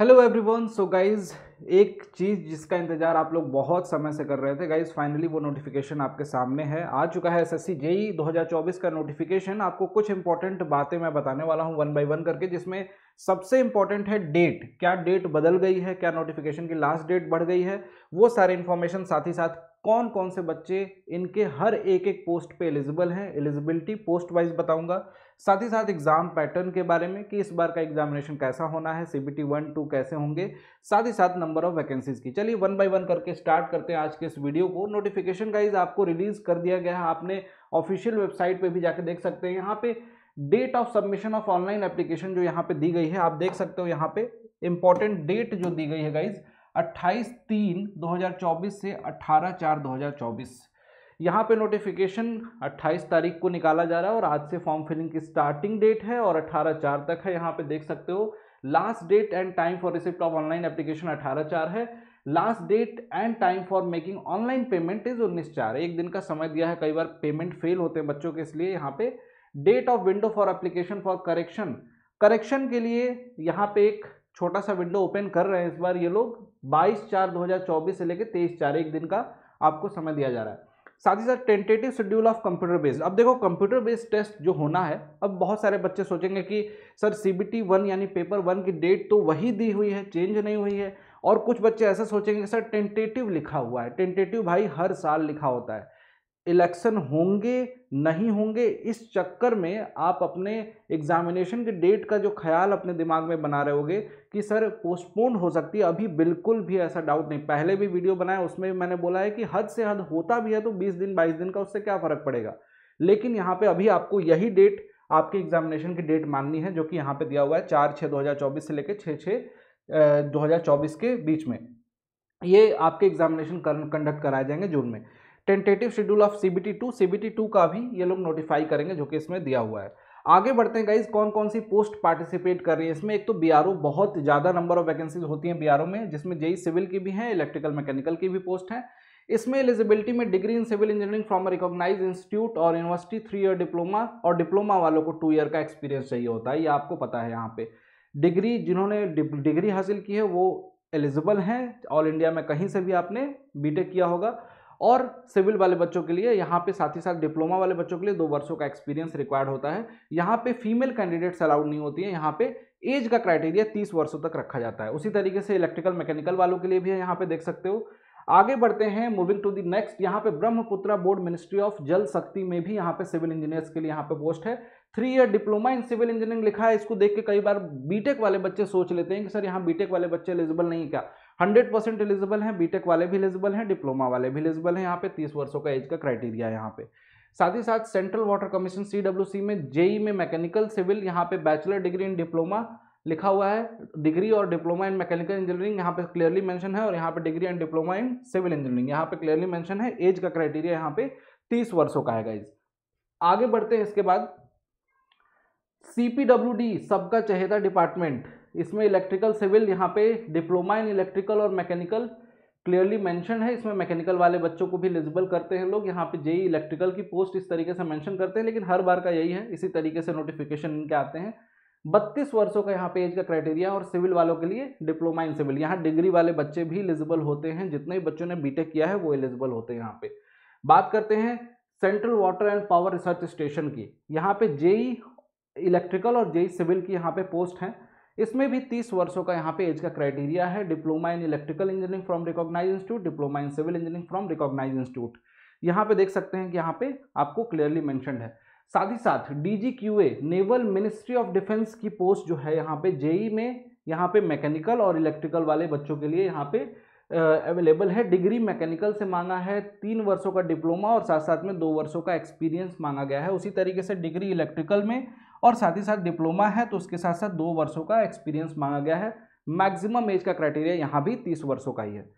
hello everyone so guys एक चीज़ जिसका इंतज़ार आप लोग बहुत समय से कर रहे थे गाइज फाइनली वो नोटिफिकेशन आपके सामने है आ चुका है एसएससी जेई 2024 का नोटिफिकेशन आपको कुछ इंपॉर्टेंट बातें मैं बताने वाला हूँ वन बाय वन करके जिसमें सबसे इंपॉर्टेंट है डेट क्या डेट बदल गई है क्या नोटिफिकेशन की लास्ट डेट बढ़ गई है वो सारे इन्फॉर्मेशन साथ ही साथ कौन कौन से बच्चे इनके हर एक एक पोस्ट पे एलिजिबल हैं एलिजिबिलिटी पोस्ट वाइज बताऊंगा साथ ही साथ एग्जाम पैटर्न के बारे में कि इस बार का एग्जामिनेशन कैसा होना है C B T one two कैसे होंगे साथ ही साथ नंबर ऑफ वैकेंसीज की चलिए वन बाय वन करके स्टार्ट करते हैं आज के इस वीडियो को नोटिफिकेशन गाइज आपको रिलीज कर दिया गया है आपने ऑफिशियल वेबसाइट पर भी जाकर देख सकते हैं यहाँ पे date of submission of online application जो यहाँ पे दी गई है आप देख सकते हो यहाँ पे इंपॉर्टेंट डेट जो दी गई है गाइज 28 तीन 2024 से 18 चार 2024 यहाँ पे नोटिफिकेशन 28 तारीख को निकाला जा रहा है और आज से फॉर्म फिलिंग की स्टार्टिंग डेट है और 18 चार तक है यहाँ पे देख सकते हो last date and time for receipt of online application 18 चार है last date and time for making online payment is उन्नीस चार एक दिन का समय दिया है कई बार पेमेंट फेल होते हैं बच्चों के इसलिए यहाँ पे date of window for application for correction correction के लिए यहाँ पे एक छोटा सा विंडो ओपन कर रहे हैं इस बार ये लोग 22 चार 2024 से लेकर 23 चार एक दिन का आपको समय दिया जा रहा है साथ ही साथ tentative schedule of computer based अब देखो कंप्यूटर बेस्ड टेस्ट जो होना है अब बहुत सारे बच्चे सोचेंगे कि sir C B T one यानी पेपर वन की डेट तो वही दी हुई है चेंज नहीं हुई है और कुछ बच्चे ऐसे सोचेंगे सर टेंटेटिव लिखा हुआ है टेंटेटिव भाई हर साल लिखा होता है इलेक्शन होंगे नहीं होंगे इस चक्कर में आप अपने एग्जामिनेशन के डेट का जो ख्याल अपने दिमाग में बना रहे होगे कि सर पोस्टपोन हो सकती है अभी बिल्कुल भी ऐसा डाउट नहीं पहले भी वीडियो बनाया उसमें भी मैंने बोला है कि हद से हद होता भी है तो 20 दिन 22 दिन का उससे क्या फ़र्क पड़ेगा लेकिन यहाँ पर अभी आपको यही डेट आपके एग्जामिनेशन की डेट माननी है जो कि यहाँ पर दिया हुआ है चार छः दो से लेकर छः छः दो के बीच में ये आपके एग्जामिनेशन कंडक्ट कराए जाएंगे जून में tentative schedule of C B two CBT two का भी ये लोग नोटिफाई करेंगे जो कि इसमें दिया हुआ है आगे बढ़ते हैं गाइज कौन कौन सी पोस्ट पार्टिसिपेट कर रही है इसमें एक तो बी बहुत ज़्यादा नंबर ऑफ वैकेंसीज होती हैं बी में जिसमें जेई सिविल की भी हैं इलेक्ट्रिकल मैकेनिकल की भी पोस्ट है इसमें एलिजिबिलिटी में degree in civil engineering from recognize institute और यूनिवर्सिटी थ्री ईयर डिप्लोमा और डिप्लोमा वालों को टू ईयर का एक्सपीरियंस चाहिए होता है ये आपको पता है यहाँ पे डिग्री जिन्होंने डिग्री हासिल की है वो एलिजिबल हैं ऑल इंडिया में कहीं से भी आपने बीटेक किया होगा और सिविल वाले बच्चों के लिए यहाँ पे साथ ही साथ डिप्लोमा वाले बच्चों के लिए दो वर्षों का एक्सपीरियंस रिक्वायर्ड होता है यहाँ पे फीमेल कैंडिडेट्स अलाउड नहीं होती है यहाँ पे एज का क्राइटेरिया तीस वर्षों तक रखा जाता है उसी तरीके से इलेक्ट्रिकल मैकेनिकल वालों के लिए भी है यहाँ पे देख सकते हो आगे बढ़ते हैं मूविंग टू दी नेक्स्ट यहाँ पे Brahmaputra board ministry of Jal शक्ति में भी यहाँ पे सिविल इंजीनियर्स के लिए यहाँ पे पोस्ट है three year diploma in civil engineering लिखा है इसको देख के कई बार बीटेक वाले बच्चे सोच लेते हैं कि सर यहाँ बीटेक वाले बच्चे एलिजिबल नहीं क्या हंड्रेड परसेंट एलिजिबल हैं बीटेक वाले भी एलिजिबल हैं डिप्लोमा वाले भी एलिजिबल हैं यहाँ पे तीस वर्षों का एज का क्राइटेरिया है यहाँ पे साथ ही साथ सेंट्रल वाटर कमीशन सी में जेई e में मैकेनिकल सिविल यहाँ पे बैचलर डिग्री इन डिप्लोमा लिखा हुआ है डिग्री और डिप्लोमा इन मैकेनिकल इंजीनियरिंग यहाँ पे क्लियरली मैंशन है और यहाँ पे degree and diploma in civil engineering यहाँ पे क्लियरली मैंशन है एज का क्राइटेरिया यहाँ पे तीस वर्षों का है गाइज आगे बढ़ते हैं इसके बाद डी सबका चहेता डिपार्टमेंट इसमें इलेक्ट्रिकल सिविल यहाँ पे डिप्लोमा इन इलेक्ट्रिकल और मैकेनिकल क्लियरली मेंशन है इसमें मैकेनिकल वाले बच्चों को भी एलिजिबल करते हैं लोग यहाँ पे जेई इलेक्ट्रिकल की पोस्ट इस तरीके से मेंशन करते हैं लेकिन हर बार का यही है इसी तरीके से नोटिफिकेशन इनके आते हैं बत्तीस वर्षों का यहाँ पे एज का क्राइटेरिया और सिविल वालों के लिए डिप्लोमा इन सिविल यहाँ डिग्री वाले बच्चे भी एलिजिबल होते हैं जितने भी बच्चों ने बीटेक किया है वो एलिजिबल होते हैं यहाँ पे बात करते हैं central water and power research station की यहाँ पे जेई इलेक्ट्रिकल और जेई सिविल की यहाँ पे पोस्ट हैं इसमें भी तीस वर्षों का यहाँ पे एज का क्राइटेरिया है diploma in electrical engineering from recognize institute diploma in civil engineering from recognize institute यहाँ पे देख सकते हैं कि यहाँ पे आपको क्लियरली मैंशन है साथ ही साथ a naval ministry of defence की पोस्ट जो है यहाँ पे जेई e में यहाँ पे मैकेनिकल और इलेक्ट्रिकल वाले बच्चों के लिए यहाँ पे अवेलेबल है डिग्री मैकेनिकल से मांगा है तीन वर्षों का डिप्लोमा और साथ साथ में दो वर्षों का एक्सपीरियंस मांगा गया है उसी तरीके से डिग्री इलेक्ट्रिकल में और साथ ही साथ डिप्लोमा है तो उसके साथ साथ दो वर्षों का एक्सपीरियंस मांगा गया है मैक्सिमम एज का क्राइटेरिया यहाँ भी तीस वर्षों का ही है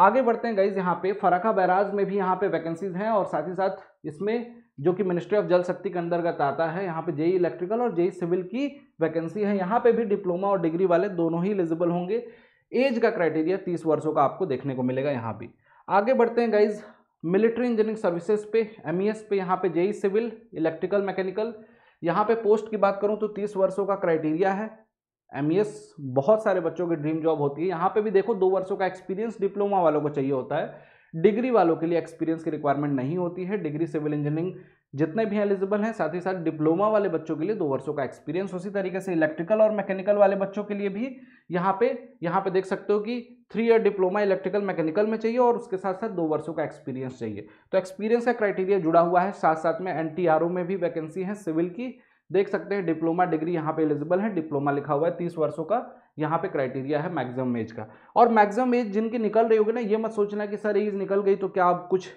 आगे बढ़ते हैं गाइज यहाँ पे फराखा बैराज में भी यहाँ पे वैकेंसीज हैं और साथ ही साथ इसमें जो कि मिनिस्ट्री ऑफ जल शक्ति के अंतर्गत आता है यहाँ पे जेई इलेक्ट्रिकल e और जेई सिविल e की वैकेंसी है यहाँ पे भी डिप्लोमा और डिग्री वाले दोनों ही एलिजिबल होंगे एज का क्राइटेरिया तीस वर्षों का आपको देखने को मिलेगा यहाँ भी आगे बढ़ते हैं गाइज मिलिट्री इंजीनियरिंग सर्विसेज पे एम e पे यहाँ पे जेई सिविल इलेक्ट्रिकल मैकेनिकल यहाँ पे पोस्ट की बात करूँ तो तीस वर्षों का क्राइटेरिया है एम e बहुत सारे बच्चों की ड्रीम जॉब होती है यहाँ पे भी देखो दो वर्षों का एक्सपीरियंस डिप्लोमा वालों को चाहिए होता है डिग्री वालों के लिए एक्सपीरियंस की रिक्वायरमेंट नहीं होती है डिग्री सिविल इंजीनियरिंग जितने भी एलिजिबल हैं साथ ही साथ डिप्लोमा वाले बच्चों के लिए दो वर्षों का एक्सपीरियंस उसी तरीके से इलेक्ट्रिकल और मैकेनिकल वाले बच्चों के लिए भी यहाँ पे यहाँ पे देख सकते हो कि three year diploma electrical mechanical में चाहिए और उसके साथ साथ दो वर्षों का एक्सपीरियंस चाहिए तो एक्सपीरियंस का क्राइटेरिया जुड़ा हुआ है साथ साथ में एन में भी वैकेंसी है सिविल की देख सकते हैं डिप्लोमा डिग्री यहाँ पे एलिजिबल है डिप्लोमा लिखा हुआ है तीस वर्षों का यहाँ पे क्राइटेरिया है मैक्सिमम एज का और मैक्सिमम एज जिनकी निकल रही होगी ना ये मत सोचना कि सर एज निकल गई तो क्या आप कुछ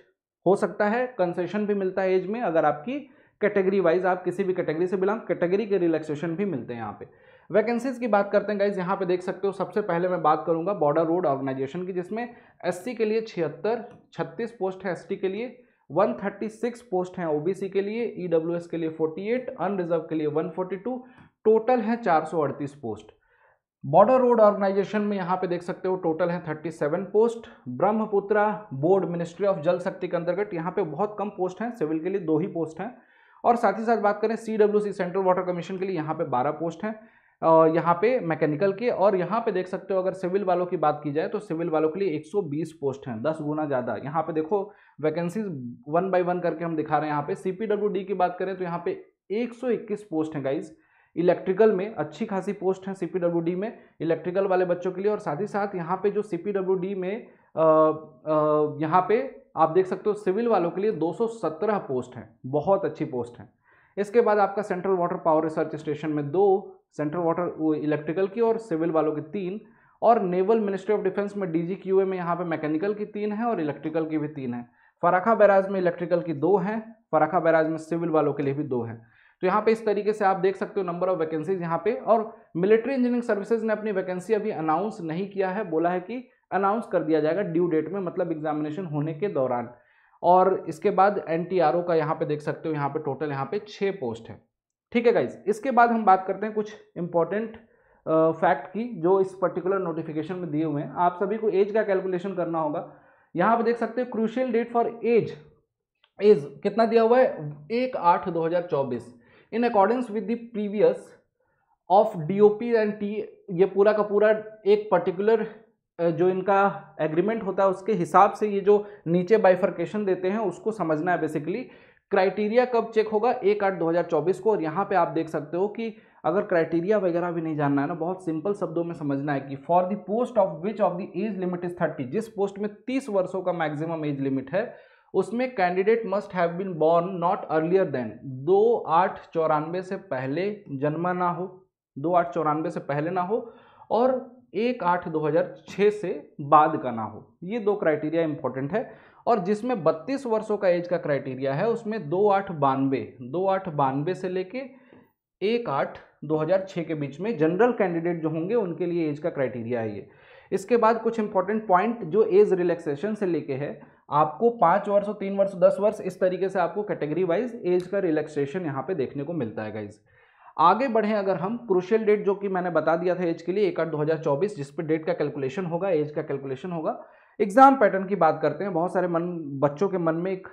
हो सकता है कंसेशन भी मिलता है एज में अगर आपकी कैटेगरी वाइज आप किसी भी कैटेगरी से बिलोंग कैटेगरी के रिलैक्सेशन भी मिलते हैं यहाँ पे वैकेंसीज की बात करते हैं गाइज यहाँ पे देख सकते हो सबसे पहले मैं बात करूँगा बॉर्डर रोड ऑर्गेनाइजेशन की जिसमें एससी के लिए छिहत्तर छत्तीस पोस्ट है एसटी के लिए 136 पोस्ट हैं ओबीसी के लिए ईडब्ल्यूएस e के लिए 48 अनरिजर्व के लिए 142 टोटल हैं 438 पोस्ट बॉर्डर रोड ऑर्गेनाइजेशन में यहाँ पे देख सकते हो टोटल हैं 37 post Brahmaputra board ministry of Jal Shakti के अंतर्गत यहाँ पे बहुत कम पोस्ट हैं सिविल के लिए दो ही पोस्ट हैं और साथ ही साथ बात करें सी सेंट्रल वाटर कमीशन के लिए यहाँ पे 12 पोस्ट हैं यहाँ पे मैकेनिकल के और यहाँ पे देख सकते हो अगर सिविल वालों की बात की जाए तो सिविल वालों के लिए 120 पोस्ट हैं 10 गुना ज़्यादा यहाँ पे देखो वैकेंसीज वन बाय वन करके हम दिखा रहे हैं यहाँ पे सीपीडब्ल्यूडी की बात करें तो यहाँ पे 121 पोस्ट हैं गाइज़ इलेक्ट्रिकल में अच्छी खासी पोस्ट हैं सी में इलेक्ट्रिकल वाले बच्चों के लिए और साथ ही साथ यहाँ पर जो सी में यहाँ पर आप देख सकते हो सिविल वालों के लिए सत्रह पोस्ट हैं बहुत अच्छी पोस्ट हैं इसके बाद आपका central water power research station में दो सेंट्रल वाटर इलेक्ट्रिकल की और सिविल वालों की तीन और नेवल मिनिस्ट्री ऑफ डिफेंस में डी जी में यहाँ पे मैकेनिकल की तीन है और इलेक्ट्रिकल की भी तीन है फराखा बैराज में इलेक्ट्रिकल की दो हैं फराखा बैराज में सिविल वालों के लिए भी दो हैं तो यहाँ पे इस तरीके से आप देख सकते हो नंबर ऑफ वैकेंसीज यहाँ पे और मिलिट्री इंजीनियरिंग सर्विसेज ने अपनी वैकेंसी अभी अनाउंस नहीं किया है बोला है कि अनाउंस कर दिया जाएगा ड्यू डेट में मतलब एग्जामिनेशन होने के दौरान और इसके बाद एन का यहाँ पे देख सकते हो यहाँ पर टोटल यहाँ पे छः पोस्ट है ठीक है गाइज इसके बाद हम बात करते हैं कुछ इंपॉर्टेंट फैक्ट की जो इस पर्टिकुलर नोटिफिकेशन में दिए हुए हैं आप सभी को एज का कैलकुलेशन करना होगा यहाँ पर देख सकते हैं crucial date for age age कितना दिया हुआ है एक आठ दो हज़ार चौबीस in accordance with the previous of DOP and T ये पूरा का पूरा एक पर्टिकुलर जो इनका एग्रीमेंट होता है उसके हिसाब से ये जो नीचे बाइफर्केशन देते हैं उसको समझना है बेसिकली क्राइटेरिया कब चेक होगा एक आठ दो हज़ार चौबीस को और यहाँ पे आप देख सकते हो कि अगर क्राइटेरिया वगैरह भी नहीं जानना है ना बहुत सिंपल शब्दों में समझना है कि for the post of which of the age limit is thirty जिस पोस्ट में तीस वर्षों का मैक्सिमम एज लिमिट है उसमें candidate must have been born not earlier than दो आठ चौरानवे से पहले जन्मा ना हो दो आठ चौरानवे से पहले ना हो और एक आठ दो हज़ार छः से बाद का ना हो ये दो क्राइटेरिया इंपॉर्टेंट है और जिसमें 32 वर्षों का एज का क्राइटेरिया है उसमें दो आठ बानवे दो आठ बानवे से लेके एक आठ दो हज़ार छः के बीच में जनरल कैंडिडेट जो होंगे उनके लिए एज का क्राइटेरिया है ये इसके बाद कुछ इंपॉर्टेंट पॉइंट जो एज रिलैक्सेशन से लेके है आपको पाँच वर्ष और तीन वर्ष दस वर्ष इस तरीके से आपको कैटेगरी वाइज एज का रिलैक्सेशन यहाँ पे देखने को मिलता है गाइज़ आगे बढ़ें अगर हम क्रूशियल डेट जो कि मैंने बता दिया था एज के लिए एक आठ दो हज़ार चौबीस जिस पर डेट का कैलकुलेशन होगा एज का कैलकुलेशन होगा एग्ज़ाम पैटर्न की बात करते हैं बहुत सारे मन बच्चों के मन में एक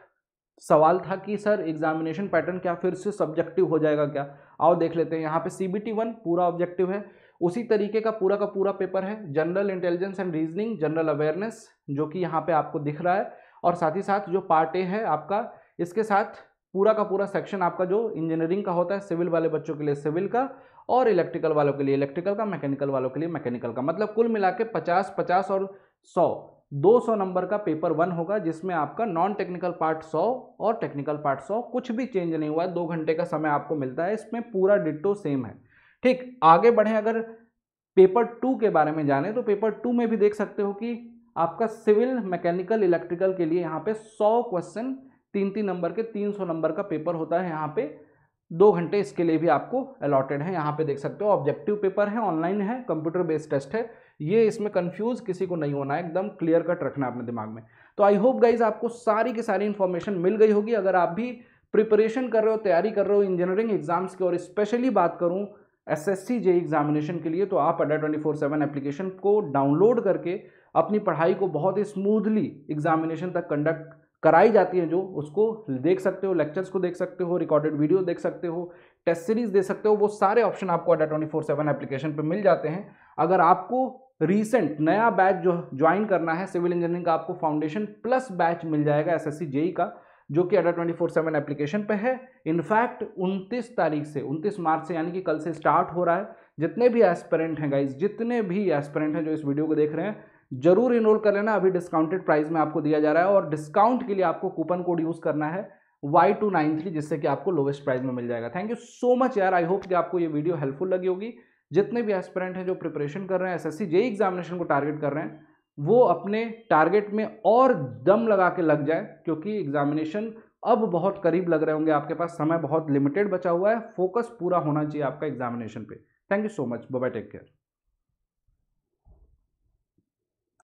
सवाल था कि सर एग्जामिनेशन पैटर्न क्या फिर से सब्जेक्टिव हो जाएगा क्या आओ देख लेते हैं यहाँ पे सी बी टी वन पूरा ऑब्जेक्टिव है उसी तरीके का पूरा का पूरा पेपर है general intelligence and reasoning general awareness जो कि यहाँ पे आपको दिख रहा है और साथ ही साथ जो पार्ट ए है आपका इसके साथ पूरा का पूरा सेक्शन आपका जो इंजीनियरिंग का होता है सिविल वाले बच्चों के लिए सिविल का और इलेक्ट्रिकल वालों के लिए इलेक्ट्रिकल का मैकेनिकल वालों के लिए मैकेनिकल का मतलब कुल मिला के पचास पचास और सौ 200 नंबर का पेपर वन होगा जिसमें आपका नॉन टेक्निकल पार्ट 100 और टेक्निकल पार्ट 100 कुछ भी चेंज नहीं हुआ है दो घंटे का समय आपको मिलता है इसमें पूरा डिटो सेम है ठीक आगे बढ़ें अगर पेपर टू के बारे में जाने तो पेपर टू में भी देख सकते हो कि आपका सिविल मैकेनिकल इलेक्ट्रिकल के लिए यहाँ पे 100 क्वेश्चन तीन तीन नंबर के 300 नंबर का पेपर होता है यहाँ पे दो घंटे इसके लिए भी आपको अलॉटेड है यहाँ पे देख सकते हो ऑब्जेक्टिव पेपर है ऑनलाइन है कंप्यूटर बेस्ड टेस्ट है ये इसमें कंफ्यूज किसी को नहीं होना है एकदम क्लियर कट रखना अपने दिमाग में तो आई होप गाइज आपको सारी की सारी इन्फॉर्मेशन मिल गई होगी अगर आप भी प्रिपरेशन कर रहे हो तैयारी कर रहे हो इंजीनियरिंग एग्जाम्स की और स्पेशली बात करूँ S S C J examination के लिए तो आप Adda twenty four seven application को डाउनलोड करके अपनी पढ़ाई को बहुत ही स्मूथली एग्जामिनेशन तक कंडक्ट कराई जाती है जो उसको देख सकते हो लेक्चर्स को देख सकते हो रिकॉर्डेड वीडियो देख सकते हो टेस्ट सीरीज दे सकते हो वो सारे ऑप्शन आपको Adda twenty four seven application पर मिल जाते हैं अगर आपको रीसेंट नया बैच जो ज्वाइन करना है सिविल इंजीनियरिंग का आपको फाउंडेशन प्लस बैच मिल जाएगा एस एस जेई का जो कि Adda twenty four seven application पर है इनफैक्ट उनतीस तारीख से उनतीस मार्च से यानी कि कल से स्टार्ट हो रहा है जितने भी एस्पेरेंट हैं गाइज जितने भी एस्पेरेंट हैं जो इस वीडियो को देख रहे हैं जरूर इनरोल कर लेना अभी डिस्काउंटेड प्राइस में आपको दिया जा रहा है और डिस्काउंट के लिए आपको कूपन कोड यूज़ करना है वाई टू नाइन थ्री जिससे कि आपको लोवेस्ट प्राइस में मिल जाएगा थैंक यू सो मच यार आई होप कि आपको ये वीडियो हेल्पफुल लगी होगी जितने भी एस्पिरेंट हैं जो प्रिपरेशन कर रहे हैं एसएससी एस एग्जामिनेशन को टारगेट कर रहे हैं वो अपने टारगेट में और दम लगा के लग जाए क्योंकि एग्जामिनेशन अब बहुत करीब लग रहे होंगे आपके पास समय बहुत लिमिटेड बचा हुआ है फोकस पूरा होना चाहिए आपका एग्जामिनेशन पर thank you so much bye bye take care